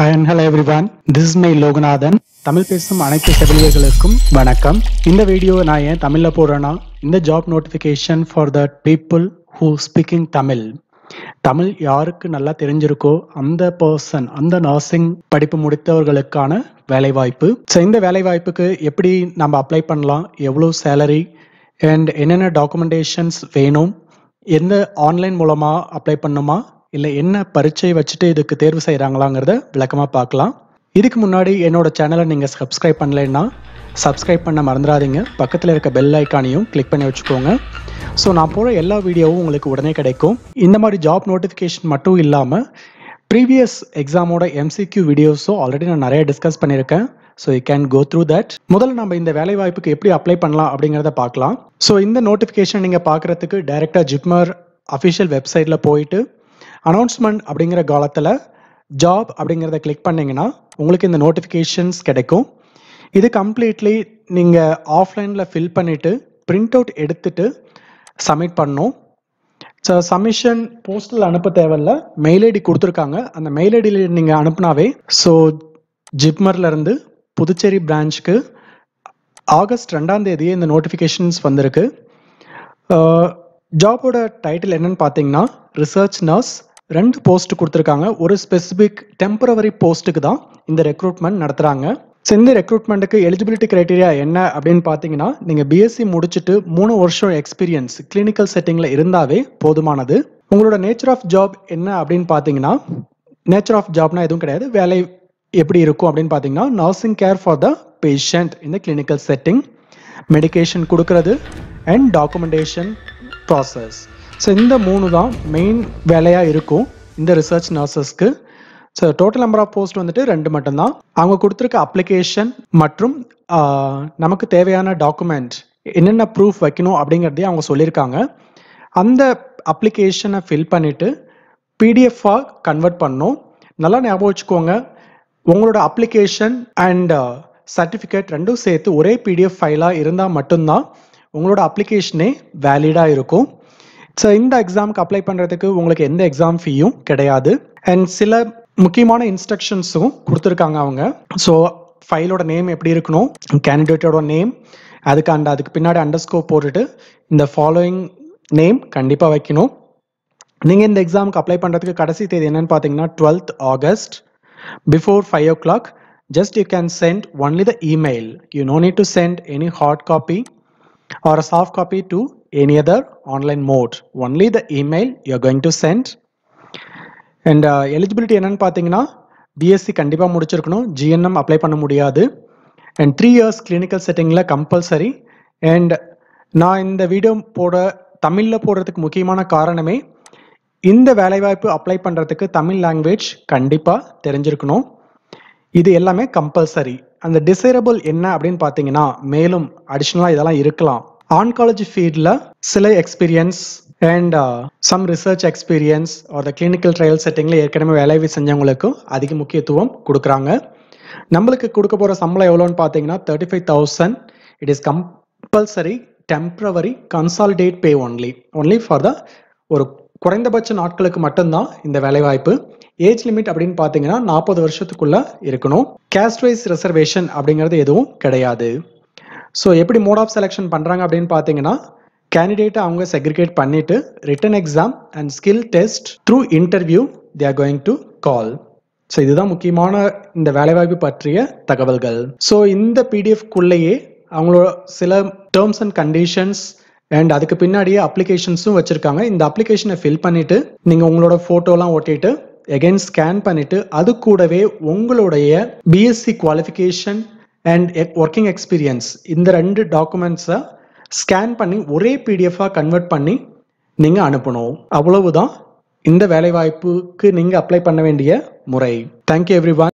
hi and hello everyone this my Loganathan Tamil பேசும் அனைத்து செவிலியர்களுக்கும் வணக்கம் இந்த வீடியோ நான் ஏன் தமிழில் போடுறேன்னா இந்த job notification for the people who speaking Tamil Tamil யாருக்கு நல்லா தெரிஞ்சிருக்கோ அந்த பர்சன் அந்த நர்சிங் படிப்பு முடித்தவர்களுக்கான வேலைவாய்ப்பு ஸோ இந்த வேலைவாய்ப்புக்கு எப்படி நம்ம அப்ளை பண்ணலாம் எவ்வளோ சேலரி அண்ட் என்னென்ன டாக்குமெண்டேஷன்ஸ் வேணும் எந்த ஆன்லைன் மூலமாக அப்ளை பண்ணுமா இல்லை என்ன பரீட்சை வச்சுட்டு இதுக்கு தேர்வு செய்கிறாங்களாங்கிறத விளக்கமாக பார்க்கலாம் இதுக்கு முன்னாடி என்னோட சேனலை நீங்கள் சப்ஸ்கிரைப் பண்ணலைன்னா சப்ஸ்கிரைப் பண்ண மறந்துடாதீங்க பக்கத்தில் இருக்க பெல் ஐக்கானையும் கிளிக் பண்ணி வச்சுக்கோங்க ஸோ நான் போகிற எல்லா வீடியோவும் உங்களுக்கு உடனே கிடைக்கும் இந்த மாதிரி ஜாப் நோட்டிஃபிகேஷன் மட்டும் இல்லாமல் ப்ரீவியஸ் எக்ஸாமோட எம்சிக்யூ வீடியோஸும் ஆல்ரெடி நான் நிறைய டிஸ்கஸ் பண்ணியிருக்கேன் so you can go through that முதல்ல நம்ம இந்த வேலை வாய்ப்புக்கு எப்படி அப்ளை பண்ணலாம் அப்படிங்கிறத பார்க்கலாம் ஸோ இந்த நோட்டிஃபிகேஷன் நீங்கள் பார்க்குறதுக்கு டைரெக்டாக ஜிப்மர் அஃபிஷியல் வெப்சைட்டில் போயிட்டு அனௌன்ஸ்மெண்ட் அப்படிங்கிற காலத்தில் ஜாப் அப்படிங்கிறத கிளிக் பண்ணிங்கன்னா உங்களுக்கு இந்த நோட்டிஃபிகேஷன்ஸ் கிடைக்கும் இது கம்ப்ளீட்லி நீங்கள் ஆஃப்லைனில் ஃபில் பண்ணிவிட்டு பிரிண்ட் அவுட் எடுத்துட்டு சப்மிட் பண்ணும் ஸோ சப்மிஷன் போஸ்டில் அனுப்ப தேவையில்ல மெயில் ஐடி கொடுத்துருக்காங்க அந்த மெயில் ஐடியில் நீங்கள் அனுப்புனாவே ஸோ ஜிப்மர்லேருந்து புதுச்சேரி பிரான்ச்சுக்கு ஆகஸ்ட் ரெண்டாம் தேதியே இந்த நோட்டிஃபிகேஷன்ஸ் வந்திருக்கு ஜாபோட uh, டைட்டில் என்னன்னு பார்த்தீங்கன்னா ரிசர்ச் நர்ஸ் ரெண்டு போஸ்ட் கொடுத்துருக்காங்க ஒரு ஸ்பெசிஃபிக் டெம்பரவரி போஸ்ட்டுக்கு தான் இந்த ரெக்ரூட்மெண்ட் நடத்துகிறாங்க ஸோ இந்த ரெக்ரூட்மெண்ட்டுக்கு எலிஜிபிலிட்டி கிரைட்டீரியா என்ன அப்படின்னு பார்த்தீங்கன்னா நீங்கள் பிஎஸ்சி முடிச்சுட்டு மூணு வருஷம் எக்ஸ்பீரியன்ஸ் கிளினிக்கல் செட்டிங்கில் இருந்தாவே போதுமானது உங்களோட நேச்சர் ஆஃப் ஜாப் என்ன அப்படின்னு பார்த்தீங்கன்னா நேச்சர் ஆஃப் ஜாப்னா எதுவும் கிடையாது வேலை எப்படி இருக்கும் அப்படின்னு பார்த்தீங்கன்னா nursing care for the patient இந்த கிளினிக்கல் செட்டிங் மெடிக்கேஷன் கொடுக்கறது அண்ட் டாக்குமெண்டேஷன் ப்ராசஸ் ஸோ இந்த மூணு தான் மெயின் வேலையாக இருக்கும் இந்த ரிசர்ச் நர்சஸ்க்கு so total number of post வந்துட்டு ரெண்டு மட்டும்தான் அவங்க கொடுத்துருக்க அப்ளிகேஷன் மற்றும் நமக்கு தேவையான டாக்குமெண்ட் என்னென்ன ப்ரூஃப் வைக்கணும் அப்படிங்கிறதையும் அவங்க சொல்லியிருக்காங்க அந்த அப்ளிகேஷனை ஃபில் பண்ணிவிட்டு பிடிஎஃபாக கன்வெர்ட் பண்ணோம் நல்லா ஞாபகம் வச்சுக்கோங்க உங்களோட அப்ளிகேஷன் அண்ட் சர்டிஃபிகேட் ரெண்டும் சேர்த்து ஒரே பிடிஎஃப் ஃபைலாக இருந்தால் மட்டும்தான் உங்களோட அப்ளிகேஷனே வேலிடாக இருக்கும் ஸோ இந்த எக்ஸாமுக்கு அப்ளை பண்ணுறதுக்கு உங்களுக்கு எந்த எக்ஸாம் ஃபீயும் கிடையாது அண்ட் சில முக்கியமான இன்ஸ்ட்ரக்ஷன்ஸும் கொடுத்துருக்காங்க அவங்க ஸோ ஃபைலோட நேம் எப்படி இருக்கணும் கேண்டிடேட்டோட நேம் அதுக்கு அண்ட் அதுக்கு பின்னாடி அண்டர்ஸ்கோர் போட்டுட்டு இந்த ஃபாலோயிங் நேம் கண்டிப்பாக வைக்கணும் நீங்கள் இந்த எக்ஸாமுக்கு அப்ளை பண்ணுறதுக்கு கடைசி தேதி என்னன்னு பார்த்தீங்கன்னா twelfth August before five o'clock just you can send only the email you no need to send any hard copy or a soft copy to any other online mode only the email you're going to send and eligibility uh, என்னன்னு பார்த்தீங்கன்னா BSc கண்டிப்பாக முடிச்சிருக்கணும் GNM apply பண்ண முடியாது and three years clinical செட்டிங்கில் compulsory and நான் இந்த video போட தமிழில் போடுறதுக்கு முக்கியமான காரணமே இந்த வேலைவாய்ப்பு அப்ளை பண்ணுறதுக்கு தமிழ் லாங்குவேஜ் கண்டிப்பாக தெரிஞ்சிருக்கணும் இது எல்லாமே கம்பல்சரி அந்த டிசைரபிள் என்ன அப்படின்னு பார்த்தீங்கன்னா மேலும் அடிஷ்னலாக இதெல்லாம் இருக்கலாம் ஆன்காலஜி ஃபீல்டில் சில experience and some research experience ஒரு கிளினிக்கல் ட்ரையல் செட்டிங்கில் ஏற்கனவே வேலைவி செஞ்சவங்களுக்கும் அதிக முக்கியத்துவம் கொடுக்குறாங்க நம்மளுக்கு கொடுக்க போகிற சம்பளம் எவ்வளோன்னு பார்த்தீங்கன்னா thirty five thousand it is compulsory temporary consolidated pay only only for the ஒரு குறைந்தபட்ச நாட்களுக்கு மட்டும்தான் இந்த வேலைவாய்ப்பு ஏஜ் லிமிட் அப்படின்னு பார்த்தீங்கன்னா நாற்பது வருஷத்துக்குள்ளே இருக்கணும் கேஸ்ட் வைஸ் ரிசர்வேஷன் அப்படிங்கிறது எதுவும் கிடையாது ஸோ எப்படி மோட் ஆஃப் செலெக்ஷன் பண்ணுறாங்க அப்படின்னு பார்த்தீங்கன்னா கேண்டிடேட்டை அவங்க செக்ரிகேட் பண்ணிவிட்டு written exam and skill test through interview they are going to call so இதுதான் முக்கியமான இந்த வேலைவாய்ப்பு பற்றிய தகவல்கள் ஸோ இந்த பிடிஎஃப்குள்ளேயே அவங்களோட சில டேர்ம்ஸ் அண்ட் கண்டிஷன்ஸ் அண்ட் அதுக்கு பின்னாடியே அப்ளிகேஷன்ஸும் வச்சுருக்காங்க இந்த அப்ளிகேஷனை ஃபில் பண்ணிவிட்டு நீங்கள் உங்களோட ஃபோட்டோலாம் ஒட்டிட்டு எகைன் ஸ்கேன் பண்ணிவிட்டு அது கூடவே உங்களுடைய BSc qualification and working experience இந்த ரெண்டு டாக்குமெண்ட்ஸை ஸ்கேன் பண்ணி ஒரே பிடிஎஃபாக கன்வெர்ட் பண்ணி நீங்கள் அனுப்பணும் அவ்வளவுதான் இந்த வேலைவாய்ப்புக்கு நீங்கள் அப்ளை பண்ண வேண்டிய முறை தேங்க்யூ எவ்ரி ஒன்